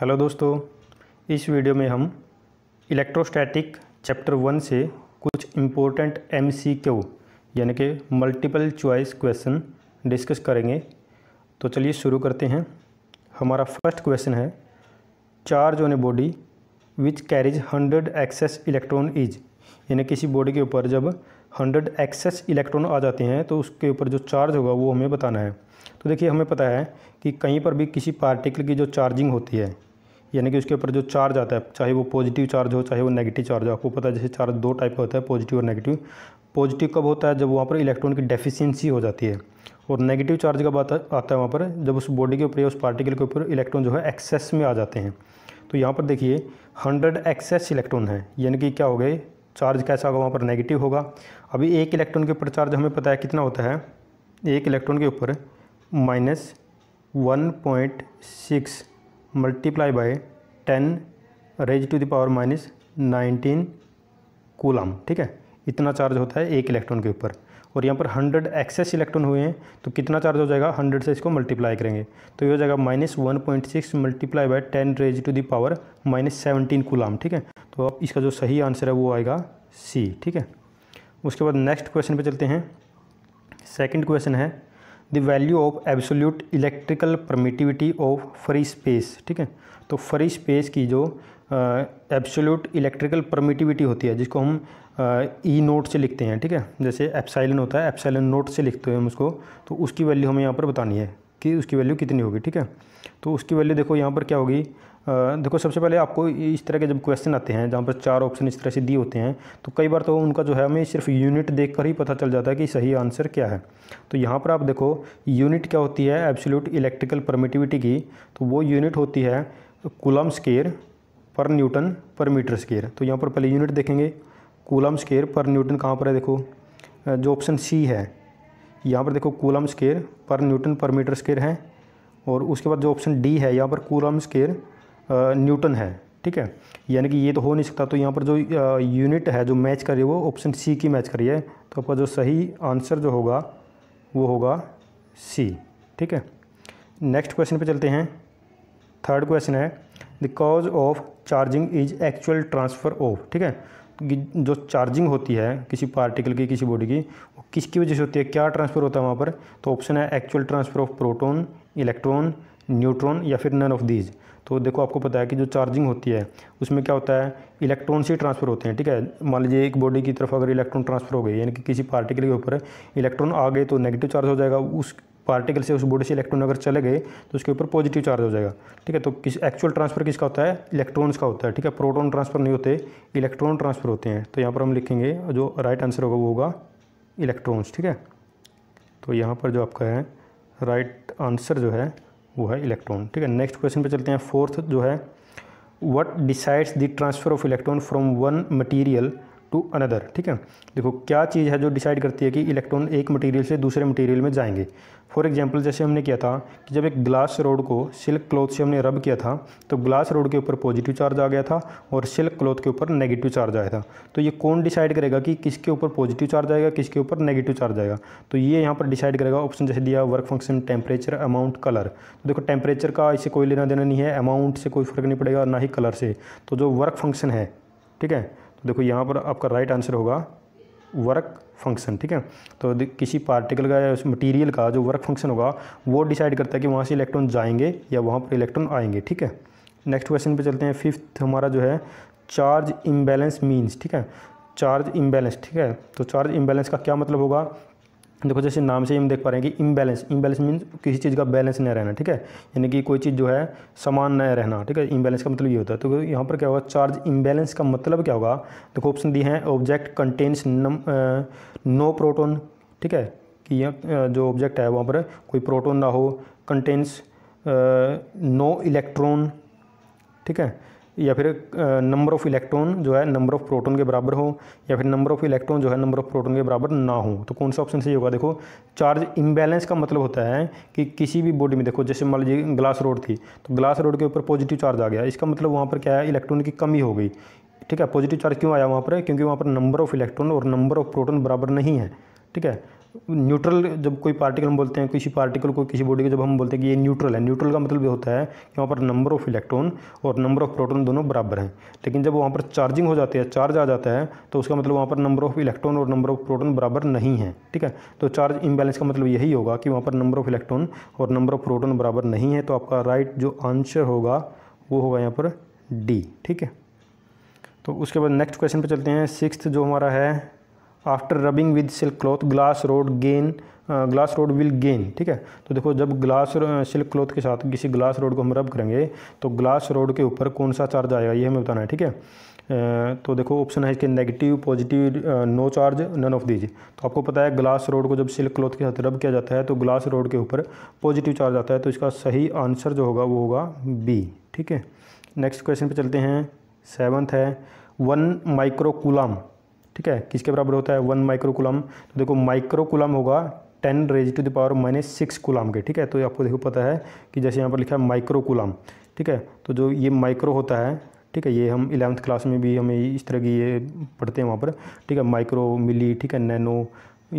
hello दोस्तों इस video में हम इलेक्ट्रोस्टैटिक चैप्टर वन से कुछ इम्पोर्टेंट एम सी क्यू यानी कि मल्टीपल चॉइस क्वेश्चन डिस्कस करेंगे तो चलिए शुरू करते हैं हमारा फर्स्ट क्वेश्चन है charge on a body which carries hundred excess electron is यानी किसी बॉडी के ऊपर जब हंड्रेड एक्सेस इलेक्ट्रॉन आ जाते हैं तो उसके ऊपर जो चार्ज होगा वो हमें बताना है तो देखिए हमें पता है कि कहीं पर भी किसी पार्टिकल की जो चार्जिंग होती है यानी कि उसके ऊपर जो चार्ज आता है चाहे वो पॉजिटिव चार्ज हो चाहे वो नेगेटिव चार्ज हो आपको पता है जैसे चार्ज दो टाइप का होता है पॉजिटिव और नेगेटिव पॉजिटिव कब होता है जब वहाँ पर इलेक्ट्रॉन की डेफिशिएंसी हो जाती है और नेगेटिव चार्ज कब आता आता है वहाँ पर जब उस बॉडी के ऊपर या उस पार्टिकल के ऊपर इलेक्ट्रॉन जो है एक्सेस में आ जाते हैं तो यहाँ पर देखिए हंड्रेड एक्सेस इलेक्ट्रॉन है यानी कि क्या हो गए चार्ज कैसा होगा वहाँ पर नेगेटिव होगा अभी एक इलेक्ट्रॉन के ऊपर चार्ज हमें पता है कितना होता है एक इलेक्ट्रॉन के ऊपर minus one point six multiply by ten raise to the power minus nineteen coulomb ठीक है इतना चार्ज होता है एक इलेक्ट्रॉन के ऊपर और यहाँ पर हंड्रेड एक्सेस इलेक्ट्रॉन हुए हैं तो कितना चार्ज हो जाएगा हंड्रेड से इसको मल्टीप्लाई करेंगे तो ये हो जाएगा minus one point six multiply by ten raise to the power minus seventeen coulomb ठीक है तो अब इसका जो सही आंसर है वो आएगा सी ठीक है उसके बाद नेक्स्ट क्वेश्चन पर चलते हैं सेकेंड क्वेश्चन है the value of absolute electrical permittivity of free space ठीक है तो फ्री स्पेस की जो एब्सोल्यूट इलेक्ट्रिकल परमिटिविटी होती है जिसको हम ई uh, नोट से लिखते हैं ठीक है जैसे एप्साइलन होता है एप्साइलन नोट से लिखते हैं हम उसको तो उसकी वैल्यू हमें यहाँ पर बतानी है कि उसकी वैल्यू कितनी होगी ठीक है तो उसकी वैल्यू देखो यहाँ पर क्या होगी देखो सबसे पहले आपको इस तरह के जब क्वेश्चन आते हैं जहाँ पर चार ऑप्शन इस तरह से दिए होते हैं तो कई बार तो उनका जो है हमें सिर्फ यूनिट देख कर ही पता चल जाता है कि सही आंसर क्या है तो यहाँ पर आप देखो यूनिट क्या होती है एब्सोल्यूट इलेक्ट्रिकल परमिटिविटी की तो वो यूनिट होती है coulomb square per newton per metre square तो यहाँ पर पहले यूनिट देखेंगे कूलम स्केयर पर न्यूटन कहाँ पर है देखो जो ऑप्शन सी है यहाँ पर देखो coulomb square per newton per metre square है और उसके बाद जो ऑप्शन डी है यहाँ पर कूलम स्केयर न्यूटन है ठीक है यानी कि ये तो हो नहीं सकता तो यहाँ पर जो यूनिट है जो मैच कर रही है वो ऑप्शन सी की मैच कर रही है तो आपका जो सही आंसर जो होगा वो होगा सी ठीक है नेक्स्ट क्वेश्चन पे चलते हैं थर्ड क्वेश्चन है the cause of charging is actual transfer of ठीक है जो चार्जिंग होती है किसी पार्टिकल की किसी बॉडी की वो किसकी वजह से होती है क्या ट्रांसफ़र होता है वहाँ पर तो ऑप्शन है actual transfer of proton electron neutron या फिर नन ऑफ दीज तो देखो आपको पता है कि जो चार्जिंग होती है उसमें क्या होता है इलेक्ट्रॉन से ट्रांसफ़र होते हैं ठीक है मान लीजिए एक बॉडी की तरफ अगर इलेक्ट्रॉन ट्रांसफ़र हो गए यानी कि किसी पार्टिकल के ऊपर इलेक्ट्रॉन आ गए तो नेगेटिव चार्ज हो जाएगा उस पार्टिकल से उस बॉडी से इलेक्ट्रॉन अगर चले गए तो उसके ऊपर पॉजिटिव चार्ज हो जाएगा ठीक है तो किस एक्चुअल ट्रांसफर किसका होता है इलेक्ट्रॉन्स का होता है ठीक है प्रोटॉन ट्रांसफर नहीं होते इलेक्ट्रॉन ट्रांसफर होते हैं तो यहाँ पर हम लिखेंगे जो राइट आंसर होगा वो होगा इलेक्ट्रॉन्स ठीक है तो यहाँ पर जो आपका है राइट आंसर जो है वो है इलेक्ट्रॉन ठीक है नेक्स्ट क्वेश्चन पर चलते हैं फोर्थ जो है what decides the transfer of electron from one material to another ठीक है देखो क्या चीज़ है जो डिसाइड करती है कि इलेक्ट्रॉन एक मटेरियल से दूसरे मटेरियल में जाएंगे फॉर एग्जांपल जैसे हमने किया था कि जब एक ग्लास रोड को सिल्क क्लॉथ से हमने रब किया था तो ग्लास रोड के ऊपर पॉजिटिव चार्ज आ गया था और सिल्क क्लॉथ के ऊपर नेगेटिव चार्ज आया था तो ये कौन डिसाइड करेगा कि किसके ऊपर पॉजिटिव चार्ज आएगा किसके ऊपर नेगेटिव चार्ज आएगा तो ये यहाँ पर डिसाइड करेगा ऑप्शन जैसे दिया work function temperature amount colour तो देखो टेम्परेचर का इससे कोई लेना देना नहीं है अमाउंट से कोई फर्क नहीं पड़ेगा ना ही कलर से तो जो वर्क फंक्शन है ठीक है तो देखो यहाँ पर आपका राइट आंसर होगा वर्क फंक्शन ठीक है तो किसी पार्टिकल का या उस मटीरियल का जो वर्क फंक्शन होगा वो डिसाइड करता है कि वहाँ से इलेक्ट्रॉन जाएंगे या वहाँ पर इलेक्ट्रॉन आएंगे ठीक है नेक्स्ट क्वेश्चन पे चलते हैं फिफ्थ हमारा जो है चार्ज इम्बैलेंस मीन्स ठीक है चार्ज इम्बैलेंस ठीक है तो चार्ज इम्बैलेंस का क्या मतलब होगा देखो जैसे नाम से हम देख पा रहे हैं कि इम्बैलेंस इम्बैलेंस मीन्स किसी चीज़ का बैलेंस नहीं रहना ठीक है यानी कि कोई चीज़ जो है समान न रहना ठीक है इम्बैलेंस का मतलब ये होता है तो यहाँ पर क्या होगा चार्ज इम्बैलेंस का मतलब क्या होगा देखो ऑप्शन दिए हैं ऑब्जेक्ट कंटेंस नम नो प्रोटोन ठीक है कि यह जो ऑब्जेक्ट है वहाँ पर कोई प्रोटोन ना हो कंटेंस नो इलेक्ट्रॉन ठीक है या फिर नंबर ऑफ़ इलेक्ट्रॉन जो है नंबर ऑफ़ प्रोटोन के बराबर हो या फिर नंबर ऑफ़ इलेक्ट्रॉन जो है नंबर ऑफ़ प्रोटोन के बराबर ना हो तो कौन सा ऑप्शन सही होगा देखो चार्ज इम्बैलेंस का मतलब होता है कि किसी भी बॉडी में देखो जैसे मान लीजिए ग्लास रोड थी तो ग्लास रोड के ऊपर पॉजिटिव चार्ज आ गया इसका मतलब वहाँ पर क्या है इलेक्ट्रॉन की कमी हो गई ठीक है पॉजिटिव चार्ज क्यों आया वहाँ पर क्योंकि वहाँ पर नंबर ऑफ़ इलेक्ट्रॉन और नंबर ऑफ़ प्रोटोन बराबर नहीं है ठीक है न्यूट्रल जब कोई पार्टिकल हम बोलते हैं किसी पार्टिकल को किसी बॉडी को जब हम बोलते हैं कि ये न्यूट्रल है न्यूट्रल का मतलब ये होता है कि वहाँ पर नंबर ऑफ इलेक्ट्रॉन और नंबर ऑफ प्रोटॉन दोनों बराबर हैं लेकिन जब वहाँ पर चार्जिंग हो जाती है चार्ज आ जाता है तो उसका मतलब वहाँ पर नंबर ऑफ इलेक्ट्रॉन और नंबर ऑफ प्रोटोन बराबर नहीं है ठीक है तो चार्ज इम्बैलेंस का मतलब यही होगा कि वहाँ पर नंबर ऑफ इलेक्ट्रॉन और नंबर ऑफ प्रोटोन बराबर नहीं है तो आपका राइट जो आंसर होगा वो होगा यहाँ पर डी ठीक है तो उसके बाद नेक्स्ट क्वेश्चन पर चलते हैं सिक्स जो हमारा है after rubbing with silk cloth glass rod gain glass rod will gain ठीक है तो देखो जब ग्लास सिल्क क्लॉथ के साथ किसी ग्लास रोड को हम रब करेंगे तो ग्लास रोड के ऊपर कौन सा चार्ज आएगा ये हमें बताना है ठीक है uh, तो देखो ऑप्शन है इसके negative positive no charge none of these तो आपको पता है ग्लास रोड को जब सिल्क क्लॉथ के साथ रब किया जाता है तो ग्लास रोड के ऊपर पॉजिटिव चार्ज आता है तो इसका सही आंसर जो होगा वो होगा बी ठीक है नेक्स्ट क्वेश्चन पे चलते हैं सेवन्थ है वन माइक्रोकुलम ठीक है किसके बराबर होता है वन माइक्रोकुलम तो देखो माइक्रोकुलम होगा ten raise to the power minus six coulomb के ठीक है तो आपको देखो पता है कि जैसे यहाँ पर लिखा है माइक्रोकुलाम ठीक है तो जो ये माइक्रो होता है ठीक है ये हम इलेवंथ क्लास में भी हमें इस तरह की ये पढ़ते हैं वहाँ पर ठीक है माइक्रो मिली ठीक है नैनो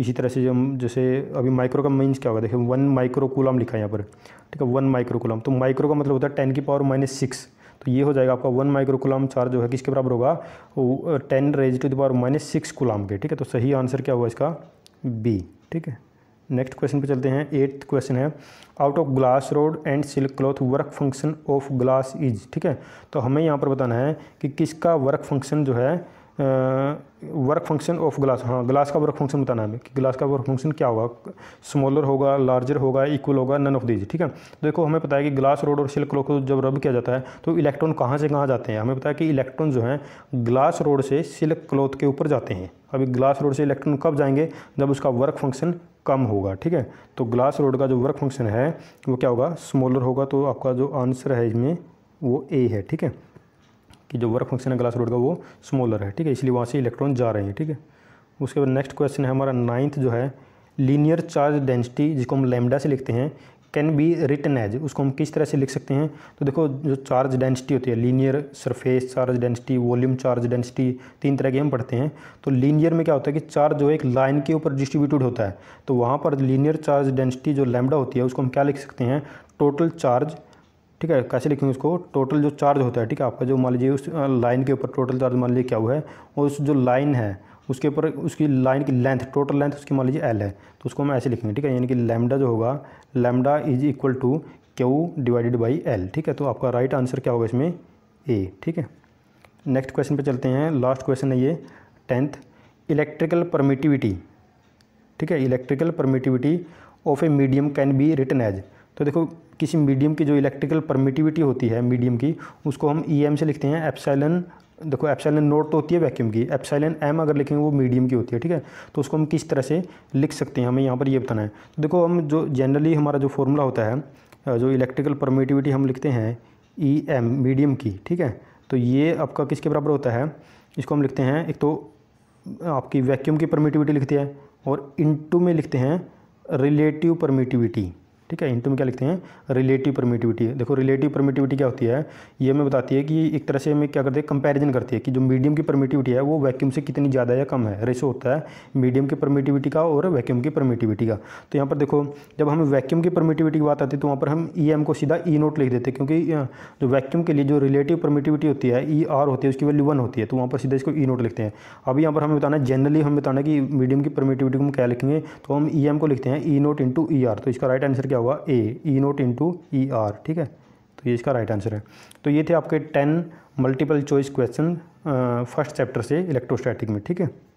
इसी तरह से हम जैसे अभी माइक्रो का मीन्स क्या होगा देखिए वन माइक्रो लिखा है यहाँ पर ठीक है वन माइक्रो तो माइक्रो का मतलब होता है टेन की पावर माइनस सिक्स तो ये हो जाएगा आपका वन माइक्रोकुलाम चार्ज जो है किसके बराबर होगा ten raise to the minus six coulomb के ठीक है तो सही आंसर क्या हुआ इसका बी ठीक है नेक्स्ट क्वेश्चन पे चलते हैं एट्थ क्वेश्चन है out of glass rod and silk cloth work function of glass is ठीक है तो हमें यहाँ पर बताना है कि किसका वर्क फंक्शन जो है वर्क फंक्शन ऑफ ग्लास हाँ ग्लास का वर्क फंक्शन बताना हमें कि ग्लास का वर्क फंक्शन क्या होगा स्मॉलर होगा लार्जर होगा इक्वल होगा नन ऑफ दीज ठीक है तो देखो हमें पता है कि ग्लास रोड और सिल्क रोड को जब रब किया जाता है तो इलेक्ट्रॉन कहाँ से कहाँ जाते हैं हमें पता है कि इलेक्ट्रॉन जो है ग्लास रोड से सिल्क क्लोथ के ऊपर जाते हैं अभी ग्लास रोड से इलेक्ट्रॉन कब जाएंगे जब उसका वर्क फंक्शन कम होगा ठीक है तो ग्लास रोड का जो वर्क फंक्शन है वो क्या होगा स्मॉलर होगा तो आपका जो आंसर है इसमें वो ए है ठीक है कि जो वर्क फंक्शन है ग्लास रोड का वो स्मॉलर है ठीक है इसलिए वहाँ से इलेक्ट्रॉन जा रहे हैं ठीक है उसके बाद नेक्स्ट क्वेश्चन है हमारा नाइन्थ जो है लीनियर चार्ज डेंसिटी जिसको हम लेमडा से लिखते हैं कैन बी रिटन एज उसको हम किस तरह से लिख सकते हैं तो देखो जो चार्ज डेंसिटी होती है linear surface charge density volume charge density तीन तरह के हम पढ़ते हैं तो लीनियर में क्या होता है कि चार्ज जो एक लाइन के ऊपर डिस्ट्रीब्यूटेड होता है तो वहाँ पर लीनियर चार्ज डेंसिटी जो लैमडा होती है उसको हम क्या लिख सकते हैं टोटल चार्ज ठीक है कैसे लिखेंगे उसको टोटल जो चार्ज होता है ठीक है आपका जो मान लीजिए उस लाइन के ऊपर टोटल चार्ज मान लीजिए क्या हुआ है और उस जो लाइन है उसके ऊपर उसकी लाइन की लेंथ टोटल लेंथ उसकी मान लीजिए एल है तो उसको हम ऐसे लिखेंगे ठीक है यानी कि लेमडा जो होगा lambda is equal to q divided by l ठीक है तो आपका राइट आंसर क्या होगा इसमें ए ठीक है नेक्स्ट क्वेश्चन पर चलते हैं लास्ट क्वेश्चन है ये टेंथ इलेक्ट्रिकल परमिटिविटी ठीक है electrical permittivity of a medium can be written as तो देखो किसी मीडियम की जो इलेक्ट्रिकल परमिटिविटी होती है मीडियम की उसको हम ई e एम से लिखते हैं एप्साइलन देखो एप्साइलन नोट तो होती है वैक्यूम की एप्साइलन एम अगर लिखेंगे वो मीडियम की होती है ठीक है तो उसको हम किस तरह से लिख सकते हैं हमें यहाँ पर ये बताना है तो देखो हम जो जनरली हमारा जो फॉर्मूला होता है जो इलेक्ट्रिकल परमिटिविटी हम लिखते हैं ई एम मीडियम की ठीक है तो ये आपका किसके बराबर होता है इसको हम लिखते हैं एक तो आपकी वैक्यूम की परमिटिविटी लिखते हैं और इंटू में लिखते हैं रिलेटिव परमिटिविटी ठीक है इंटू में क्या लिखते हैं रिलेटिव परमिटिविटी देखो रिलेटिव परमिटिविटी क्या होती है ये हमें बताती है कि एक तरह से हमें क्या करते हैं कंपैरिजन करती है कि जो मीडियम की परमिटिविटी है वो वैक्यूम से कितनी ज़्यादा या कम है रेशो होता है मीडियम की परमिटिविटी का और वैक्यूम की परमिटिविटी का तो यहाँ पर देखो जब हमें वैक्यूम की परमिटिविटी की बात आती है तो वहाँ पर हम ई e एम को सीधा ई e नोट लिख देते हैं क्योंकि जो वैक्यूम के लिए जो रिलेटिव परमिटिविटी होती है ई e आर होती है उसकी वैल्यू वन होती है तो वहाँ पर सीधा इसको ई नोट लिखते हैं अब यहाँ पर हमें बताना है जनरली हमें बताना है कि मीडियम की परमिटिविटी को हम क्या लिखेंगे तो हम ई एम को लिखते हैं e naught into e r तो इसका राइट आंसर क्या हुआ a e naught into e r ठीक है तो ये इसका राइट आंसर है तो ये थे आपके ten multiple choice question first chapter से इलेक्ट्रोस्टैटिक में ठीक है